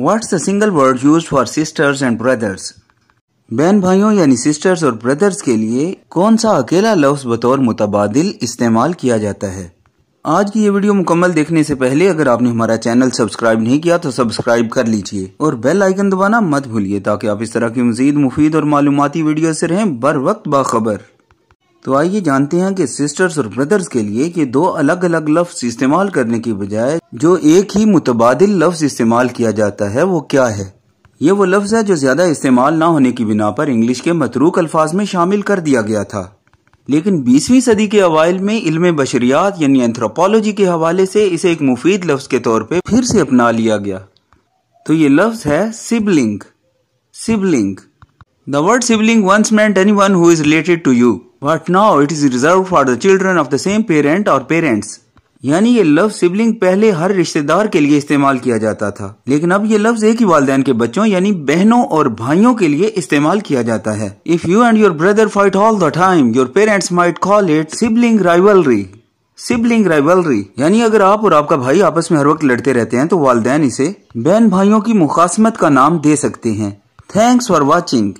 What's the single word used for sisters and brothers बहन भाइयों यानी सिस्टर्स और ब्रदर्स के लिए कौन सा अकेला लफ्ज बतौर मुतबादिल इस्तेमाल किया जाता है आज की ये वीडियो मुकम्मल देखने से पहले अगर आपने हमारा चैनल सब्सक्राइब नहीं किया तो सब्सक्राइब कर लीजिए और बेल आइकन दबाना मत भूलिए ताकि आप इस तरह की मजीद मुफीद और मालूमती वीडियो से रहें बर वक्त बाखबर तो आइए जानते हैं कि सिस्टर्स और ब्रदर्स के लिए ये दो अलग अलग लफ्ज इस्तेमाल करने की बजाय जो एक ही मुतबाद लफ्ज इस्तेमाल किया जाता है वो क्या है ये वो लफ्ज है जो ज्यादा इस्तेमाल ना होने की बिना पर इंग्लिश के मतरूक अल्फाज में शामिल कर दिया गया था लेकिन 20वीं सदी के अवाइल में इल्म बशरियात यानी एंथ्रोपोलॉजी के हवाले से इसे एक मुफीद लफ्ज के तौर पे फिर से अपना लिया गया तो ये लफ्ज है sibling sibling The word sibling once meant anyone who is related to you, but now it is reserved for the children of the same parent or parents. यानी ये लफ्ज सिबलिंग पहले हर रिश्तेदार के लिए इस्तेमाल किया जाता था लेकिन अब ये लफ्ज एक ही वालदेन के बच्चों यानी बहनों और भाइयों के लिए इस्तेमाल किया जाता है if you and your brother fight all the time your parents might call it sibling rivalry sibling rivalry यानी अगर आप और आपका भाई आपस में हर वक्त लड़ते रहते हैं तो वालदेन इसे बहन भाइयों की मुखासमत का नाम दे सकते हैं थैंक्स फॉर वॉचिंग